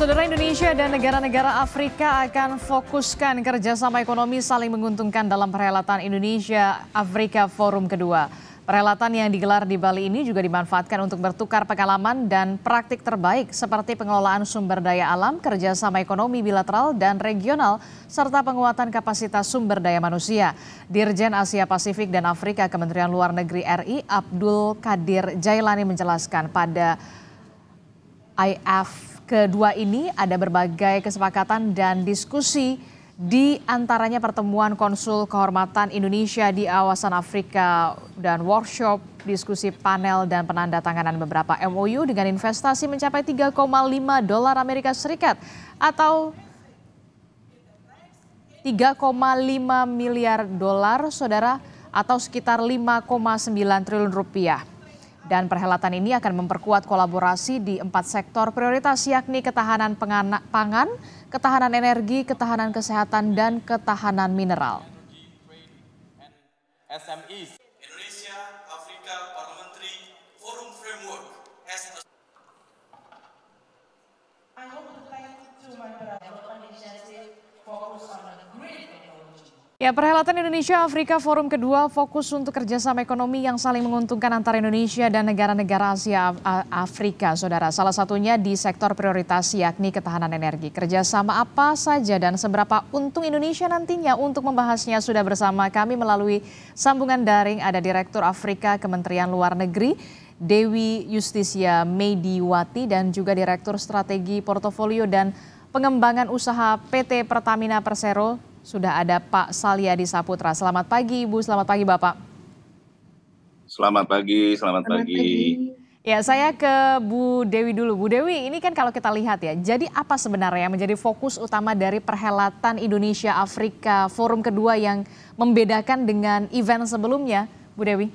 Saudara Indonesia dan negara-negara Afrika akan fokuskan kerjasama ekonomi saling menguntungkan dalam perhelatan Indonesia Afrika Forum kedua. Perhelatan yang digelar di Bali ini juga dimanfaatkan untuk bertukar pengalaman dan praktik terbaik seperti pengelolaan sumber daya alam, kerjasama ekonomi bilateral dan regional, serta penguatan kapasitas sumber daya manusia. Dirjen Asia Pasifik dan Afrika Kementerian Luar Negeri RI Abdul Kadir Jailani menjelaskan pada IF kedua ini ada berbagai kesepakatan dan diskusi di antaranya pertemuan konsul kehormatan Indonesia di awasan Afrika dan workshop diskusi panel dan penanda tanganan beberapa MOU dengan investasi mencapai 3,5 dolar Amerika Serikat atau 3,5 miliar dolar saudara atau sekitar 5,9 triliun rupiah. Dan perhelatan ini akan memperkuat kolaborasi di empat sektor prioritas yakni ketahanan pangan, ketahanan energi, ketahanan kesehatan, dan ketahanan mineral. Ya, perhelatan Indonesia Afrika Forum kedua fokus untuk kerjasama ekonomi yang saling menguntungkan antara Indonesia dan negara-negara Asia Afrika, saudara. Salah satunya di sektor prioritas yakni ketahanan energi. Kerjasama apa saja dan seberapa untung Indonesia nantinya untuk membahasnya sudah bersama kami melalui sambungan daring ada Direktur Afrika Kementerian Luar Negeri Dewi Justisia Mediwati dan juga Direktur Strategi Portofolio dan Pengembangan Usaha PT Pertamina Persero sudah ada Pak Salyadi Saputra. Selamat pagi Ibu, selamat pagi Bapak. Selamat pagi, selamat, selamat pagi. pagi. Ya, saya ke Bu Dewi dulu. Bu Dewi, ini kan kalau kita lihat ya, jadi apa sebenarnya yang menjadi fokus utama dari perhelatan Indonesia Afrika Forum kedua yang membedakan dengan event sebelumnya, Bu Dewi?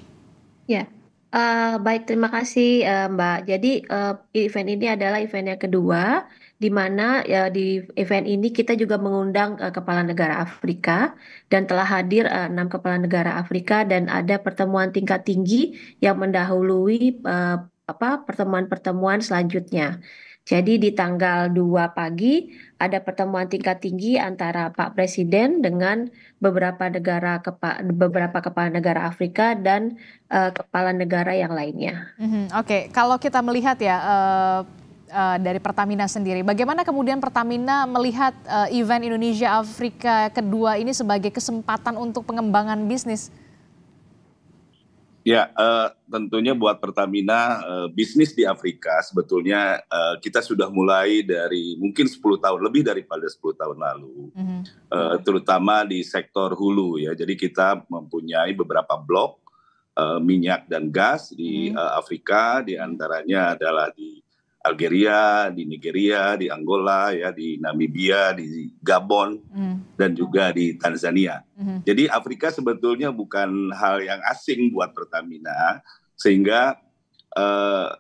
Ya, uh, baik terima kasih uh, Mbak. Jadi uh, event ini adalah event yang kedua di mana ya di event ini kita juga mengundang uh, kepala negara Afrika dan telah hadir eh, enam kepala negara Afrika dan ada pertemuan tingkat tinggi yang mendahului uh, apa pertemuan-pertemuan selanjutnya. Jadi di tanggal 2 pagi ada pertemuan tingkat tinggi antara Pak Presiden dengan beberapa negara kepa, beberapa kepala negara Afrika dan uh, kepala negara yang lainnya. Mm -hmm. Oke, okay. kalau kita melihat ya uh Eh, dari Pertamina sendiri. Bagaimana kemudian Pertamina melihat uh, event Indonesia Afrika kedua ini sebagai kesempatan untuk pengembangan bisnis? Ya, uh, tentunya buat Pertamina uh, bisnis di Afrika sebetulnya uh, kita sudah mulai dari mungkin 10 tahun lebih daripada 10 tahun lalu, mm -hmm. uh, terutama di sektor hulu ya. Jadi kita mempunyai beberapa blok uh, minyak dan gas di mm -hmm. uh, Afrika, di antaranya adalah di Algeria, di Nigeria, di Angola, ya di Namibia, di Gabon, mm. dan juga di Tanzania. Mm. Jadi Afrika sebetulnya bukan hal yang asing buat Pertamina, sehingga uh,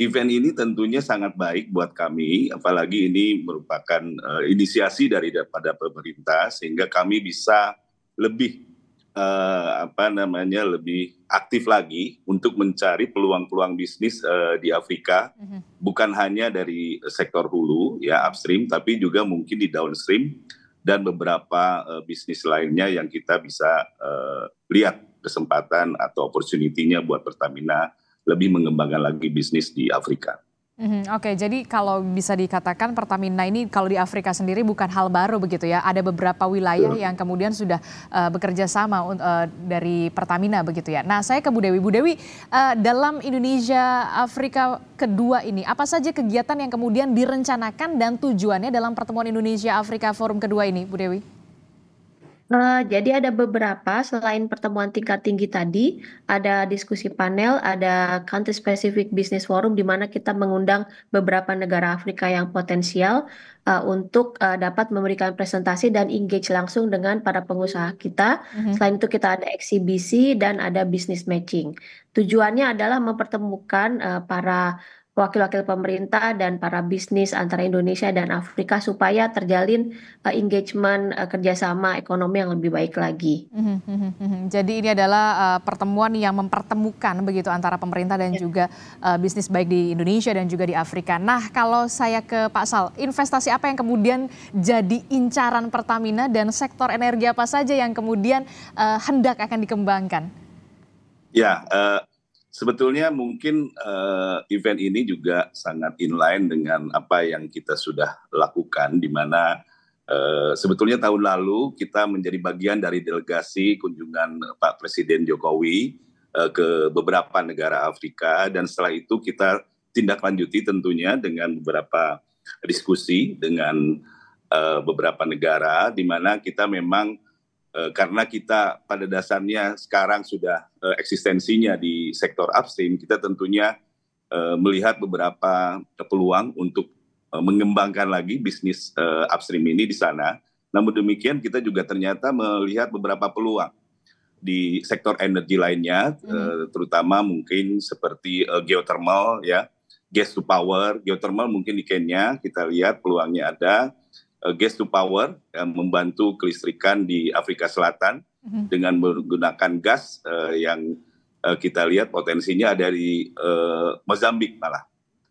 event ini tentunya sangat baik buat kami, apalagi ini merupakan uh, inisiasi dari daripada pemerintah, sehingga kami bisa lebih uh, apa namanya lebih aktif lagi untuk mencari peluang-peluang bisnis uh, di Afrika uh-huh. bukan hanya dari sektor hulu ya upstream tapi juga mungkin di downstream dan beberapa uh, bisnis lainnya yang kita bisa uh, lihat kesempatan atau opportunity-nya buat Pertamina lebih mengembangkan lagi bisnis di Afrika. Mm -hmm. Oke, okay, jadi kalau bisa dikatakan Pertamina ini kalau di Afrika sendiri bukan hal baru begitu ya. Ada beberapa wilayah Betul. Iya. yang kemudian sudah uh, bekerja sama uh, dari Pertamina begitu ya. Nah, saya ke Bu Dewi. Bu Dewi, uh, dalam Indonesia Afrika kedua ini, apa saja kegiatan yang kemudian direncanakan dan tujuannya dalam pertemuan Indonesia Afrika Forum kedua ini, Bu Dewi? Uh, jadi ada beberapa selain pertemuan tingkat tinggi tadi, ada diskusi panel, ada Country Specific Business Forum di mana kita mengundang beberapa negara Afrika yang potensial uh, untuk, uh, dapat memberikan presentasi dan engage langsung dengan para pengusaha kita. Mm-hmm. Selain itu kita ada eksibisi dan ada business matching. Tujuannya adalah mempertemukan, uh, para wakil-wakil pemerintah dan para bisnis antara Indonesia dan Afrika supaya terjalin uh, engagement uh, kerjasama ekonomi yang lebih baik lagi. Mhm, mhm, mhm. Jadi ini adalah uh, pertemuan yang mempertemukan begitu antara pemerintah dan ya. juga uh, bisnis baik di Indonesia dan juga di Afrika. Nah kalau saya ke Pak Sal, investasi apa yang kemudian jadi incaran Pertamina dan sektor energi apa saja yang kemudian uh, hendak akan dikembangkan? Ya, uh, sebetulnya mungkin uh, event ini juga sangat inline dengan apa yang kita sudah lakukan di mana Uh, sebetulnya tahun lalu kita menjadi bagian dari delegasi kunjungan Pak Presiden Jokowi uh, ke beberapa negara Afrika dan setelah itu kita tindak lanjuti tentunya dengan beberapa diskusi dengan uh, beberapa negara di mana kita memang Eh, karena kita pada dasarnya sekarang sudah eh, eksistensinya di sektor upstream, kita tentunya eh, melihat beberapa peluang untuk mengembangkan lagi bisnis upstream ini di sana. Namun demikian kita juga ternyata melihat beberapa peluang di sektor energi lainnya, hmm. terutama mungkin seperti geothermal ya, gas to power, geothermal mungkin di Kenya kita lihat peluangnya ada Eh, gas to power yang eh, membantu kelistrikan di Afrika Selatan mm-hmm. dengan menggunakan gas uh, yang uh, kita lihat potensinya dari uh, Mozambik malah.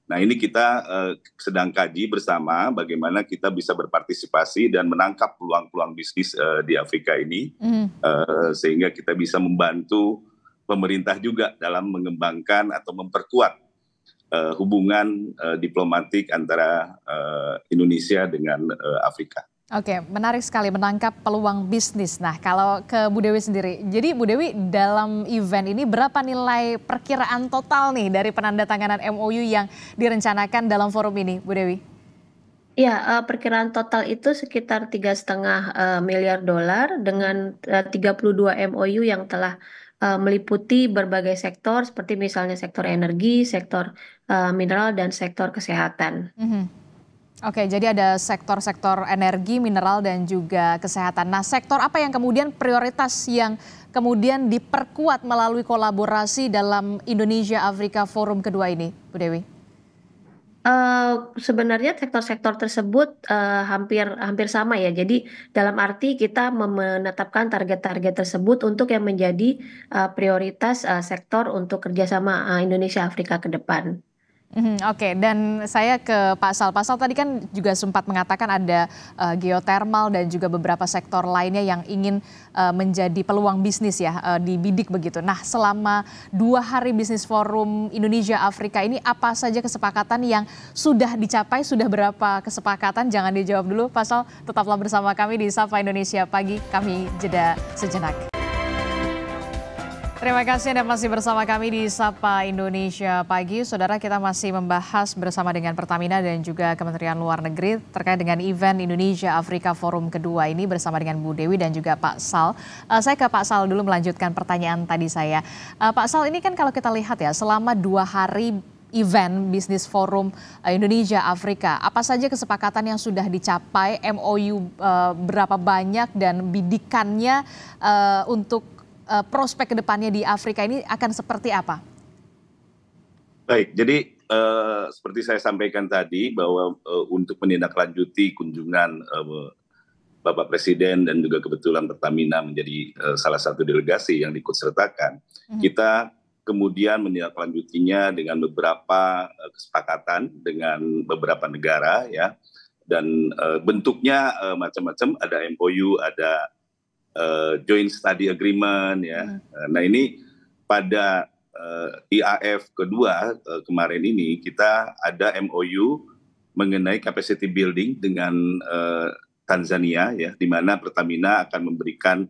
Nah ini kita uh, sedang kaji bersama bagaimana kita bisa berpartisipasi dan menangkap peluang-peluang bisnis uh, di Afrika ini mm uh, sehingga kita bisa membantu pemerintah juga dalam mengembangkan atau memperkuat uh, hubungan uh, diplomatik antara uh, Indonesia dengan uh, Afrika. Oke, menarik sekali menangkap peluang bisnis. Nah, kalau ke Bu Dewi sendiri, jadi Bu Dewi dalam event ini berapa nilai perkiraan total nih dari penandatanganan MOU yang direncanakan dalam forum ini, Bu Dewi? Ya, perkiraan total itu sekitar tiga setengah miliar dolar dengan 32 MOU yang telah uh, meliputi berbagai sektor seperti misalnya sektor energi, sektor uh, mineral dan sektor kesehatan. Mm -hmm. Oke, jadi ada sektor-sektor energi, mineral dan juga kesehatan. Nah, sektor apa yang kemudian prioritas yang kemudian diperkuat melalui kolaborasi dalam Indonesia Afrika Forum kedua ini, Bu Dewi? Eee, eh, sebenarnya sektor-sektor tersebut, eee, eh, hampir hampir sama ya. Jadi dalam arti kita menetapkan target-target tersebut untuk yang menjadi, eee, eh, prioritas, uh, sektor untuk kerjasama, eee, Indonesia Afrika ke depan. Mm -hmm, Oke, okay. dan saya ke Pak Sal. Pak Sal tadi kan juga sempat mengatakan ada uh, geotermal dan juga beberapa sektor lainnya yang ingin uh, menjadi peluang bisnis ya uh, di begitu. Nah, selama dua hari bisnis forum Indonesia Afrika ini apa saja kesepakatan yang sudah dicapai? Sudah berapa kesepakatan? Jangan dijawab dulu, Pak Sal. Tetaplah bersama kami di Sapa Indonesia Pagi. Kami jeda sejenak. Terima kasih Anda masih bersama kami di Sapa Indonesia Pagi. Saudara kita masih membahas bersama dengan Pertamina dan juga Kementerian Luar Negeri terkait dengan event Indonesia Afrika Forum kedua ini bersama dengan Bu Dewi dan juga Pak Sal. Uh, saya ke Pak Sal dulu melanjutkan pertanyaan tadi saya. Uh, Pak Sal ini kan kalau kita lihat ya selama dua hari event bisnis forum eh, Indonesia Afrika. Apa saja kesepakatan yang sudah dicapai, MOU uh, berapa banyak dan bidikannya uh, untuk uh, prospek kedepannya di Afrika ini akan seperti apa? Baik, jadi uh, seperti saya sampaikan tadi bahwa uh, untuk menindaklanjuti kunjungan uh, Bapak Presiden dan juga kebetulan Pertamina menjadi uh, salah satu delegasi yang diikutsertakan, mm-hmm. kita kemudian menindaklanjutinya dengan beberapa uh, kesepakatan dengan beberapa negara ya dan uh, bentuknya uh, macam-macam ada MOU, ada Eh, joint study agreement ya. Hmm. Eh, nah ini pada uh, eh, IAF kedua uh, kemarin ini kita ada MOU mengenai capacity building dengan uh, Tanzania ya, di mana Pertamina akan memberikan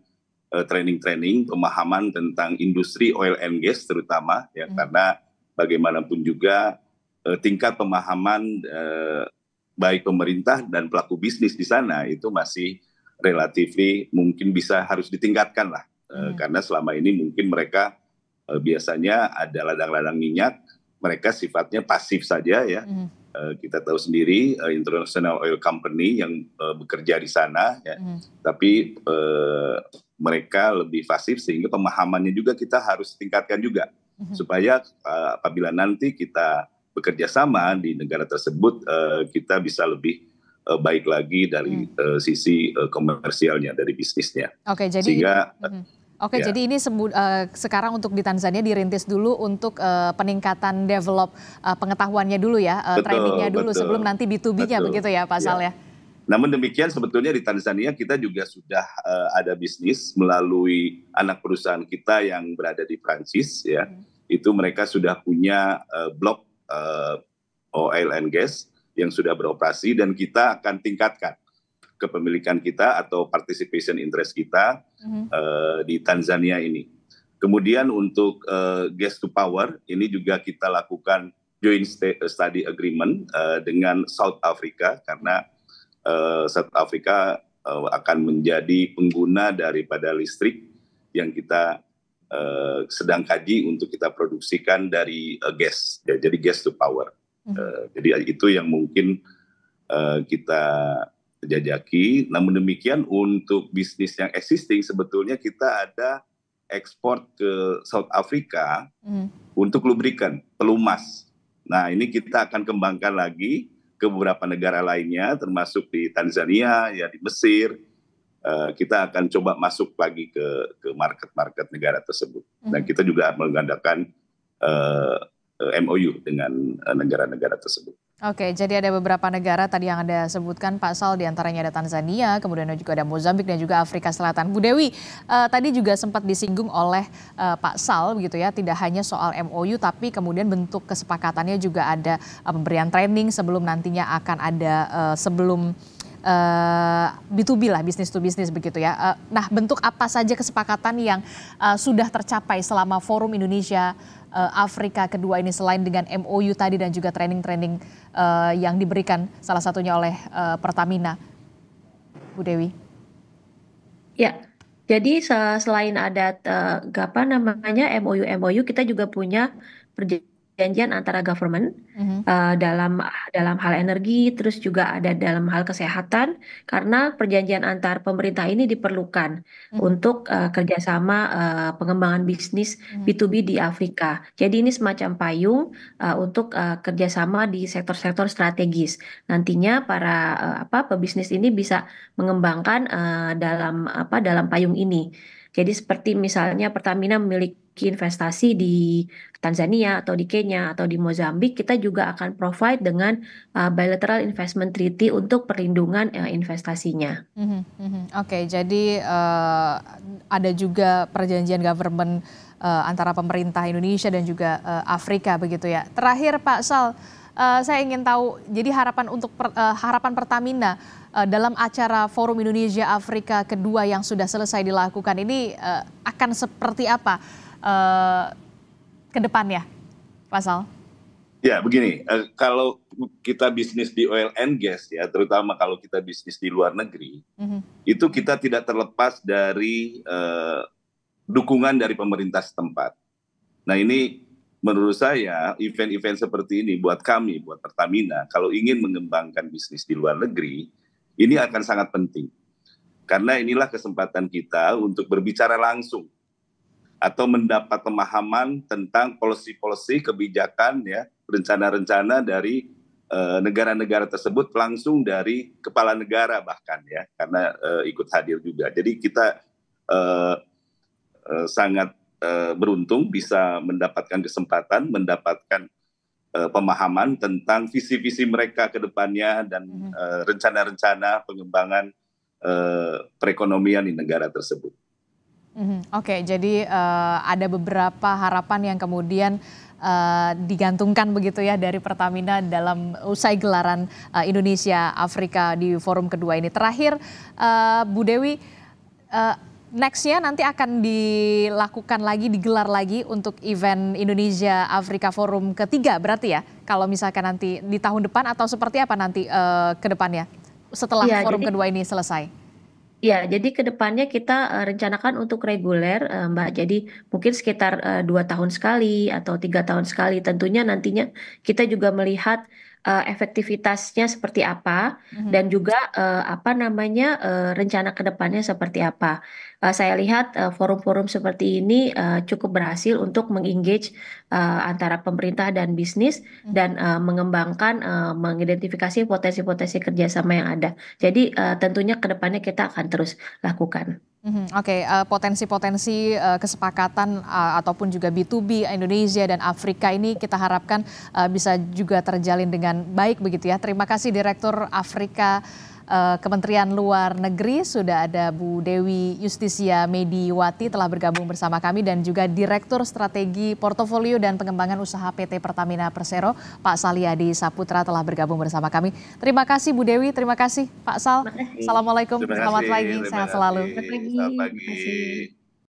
training-training pemahaman tentang industri oil and gas terutama ya hmm. karena bagaimanapun juga uh, tingkat pemahaman uh, baik pemerintah dan pelaku bisnis di sana itu masih relatif mungkin bisa harus ditingkatkan lah hmm. karena selama ini mungkin mereka eh, biasanya ada ladang-ladang minyak mereka sifatnya pasif saja ya hmm. Eh, kita tahu sendiri International Oil Company yang bekerja di sana ya hmm. tapi uh, mereka lebih pasif sehingga pemahamannya juga kita harus tingkatkan juga hmm. supaya apabila nanti kita bekerja sama di negara tersebut uh, kita bisa lebih uh, baik lagi dari hmm. uh, sisi uh, komersialnya dari bisnisnya. Oke, okay, jadi sehingga hmm. Oke, ya. jadi ini uh, sekarang untuk di Tanzania dirintis dulu untuk uh, peningkatan develop uh, pengetahuannya dulu ya, uh, trainingnya dulu betul, sebelum nanti B2B-nya begitu ya, Pak ya. Sal ya. Namun demikian sebetulnya di Tanzania kita juga sudah uh, ada bisnis melalui anak perusahaan kita yang berada di Prancis ya. Hmm. Itu mereka sudah punya uh, blok uh, oil and gas yang sudah beroperasi dan kita akan tingkatkan kepemilikan kita atau participation interest kita mm-hmm. uh, di Tanzania ini. Kemudian untuk uh, gas to power ini juga kita lakukan joint study agreement uh, dengan South Africa karena uh, South Africa uh, akan menjadi pengguna daripada listrik yang kita uh, sedang kaji untuk kita produksikan dari uh, gas ya, jadi gas to power. Uh, jadi itu yang mungkin uh, kita jajaki. Namun demikian untuk bisnis yang existing sebetulnya kita ada ekspor ke South Africa mm. untuk lubrikan pelumas. Nah ini kita akan kembangkan lagi ke beberapa negara lainnya termasuk di Tanzania ya di Mesir. Uh, kita akan coba masuk lagi ke ke market-market negara tersebut. Mm. Dan hmm. kita juga menggandakan uh, Eh, MOU dengan eh, negara-negara tersebut. Oke, jadi ada beberapa negara tadi yang Anda sebutkan Pak Sal, diantaranya ada Tanzania, kemudian juga ada Mozambik dan juga Afrika Selatan. Bu Dewi, eh, tadi juga sempat disinggung oleh eh, Pak Sal begitu ya, tidak hanya soal MOU tapi kemudian bentuk kesepakatannya juga ada eh, pemberian training sebelum nantinya akan ada eh, sebelum uh, eh, B2B lah, bisnis to bisnis begitu ya. Uh, nah, bentuk apa saja kesepakatan yang uh, sudah tercapai selama Forum Indonesia uh, Afrika kedua ini selain dengan MOU tadi dan juga training-training uh, yang diberikan salah satunya oleh uh, Pertamina. Bu Dewi. Ya, jadi selain ada uh, apa namanya MOU MOU kita juga punya perjanjian perjanjian antara government mm-hmm. uh, dalam dalam hal energi terus juga ada dalam hal kesehatan karena perjanjian antar pemerintah ini diperlukan mm-hmm. untuk uh, kerjasama uh, pengembangan bisnis mm-hmm. B2B di Afrika jadi ini semacam payung uh, untuk uh, kerjasama di sektor-sektor strategis nantinya para uh, apa pebisnis ini bisa mengembangkan uh, dalam apa dalam payung ini jadi seperti misalnya Pertamina memiliki investasi di Tanzania atau di Kenya atau di Mozambik, kita juga akan provide dengan uh, bilateral investment treaty untuk perlindungan uh, investasinya. mm-hmm. Oke, okay, jadi uh, ada juga perjanjian government uh, antara pemerintah Indonesia dan juga uh, Afrika begitu ya. Terakhir Pak Sal, uh, saya ingin tahu jadi harapan untuk per, uh, harapan Pertamina uh, dalam acara Forum Indonesia Afrika kedua yang sudah selesai dilakukan ini uh, akan seperti apa? uh, ke depannya, Pak Ya begini, uh, kalau kita bisnis di oil and gas ya, terutama kalau kita bisnis di luar negeri, mm-hmm. itu kita tidak terlepas dari uh, dukungan dari pemerintah setempat. Nah ini menurut saya event-event seperti ini buat kami, buat Pertamina, kalau ingin mengembangkan bisnis di luar negeri, ini akan sangat penting. Karena inilah kesempatan kita untuk berbicara langsung atau mendapat pemahaman tentang polisi-polisi kebijakan ya rencana-rencana dari eh, negara-negara tersebut langsung dari kepala negara bahkan ya karena uh, ikut hadir juga jadi kita uh, uh, sangat uh, beruntung bisa mendapatkan kesempatan mendapatkan uh, pemahaman tentang visi-visi mereka ke depannya dan mm-hmm. rencana-rencana pengembangan uh, perekonomian di negara tersebut. Mhm. Oke, jadi uh, ada beberapa harapan yang kemudian uh, digantungkan begitu ya dari Pertamina dalam usai gelaran uh, Indonesia Afrika di forum kedua ini. Terakhir, uh, Bu Dewi, uh, nextnya nanti akan dilakukan lagi, digelar lagi untuk event Indonesia Afrika Forum ketiga berarti ya? Kalau misalkan nanti di tahun depan atau seperti apa nanti uh, ke depannya setelah ya, forum jadi... kedua ini selesai? Ya, jadi ke depannya kita eh, rencanakan untuk reguler, eh, Mbak. Jadi mungkin sekitar eh, dua tahun sekali atau tiga tahun sekali. Tentunya nantinya kita juga melihat uh, efektivitasnya seperti apa mm-hmm. dan juga uh, apa namanya uh, rencana kedepannya seperti apa. Uh, saya lihat uh, forum-forum seperti ini uh, cukup berhasil untuk mengengage uh, antara pemerintah dan bisnis mm-hmm. dan uh, mengembangkan uh, mengidentifikasi potensi-potensi kerjasama yang ada. Jadi uh, tentunya kedepannya kita akan terus lakukan hmm Oke, okay, uh, eh, potensi-potensi uh, kesepakatan uh, ataupun juga B2B Indonesia dan Afrika ini kita harapkan uh, bisa juga terjalin dengan baik begitu ya. Terima kasih Direktur Afrika uh, Kementerian Luar Negeri sudah ada Bu Dewi Justisia Mediwati telah bergabung bersama kami dan juga Direktur Strategi Portofolio dan Pengembangan Usaha PT Pertamina Persero Pak Saliadi Saputra telah bergabung bersama kami. Terima kasih Bu Dewi, terima kasih Pak Sal. Assalamualaikum, selamat pagi, sehat selalu. Selamat pagi.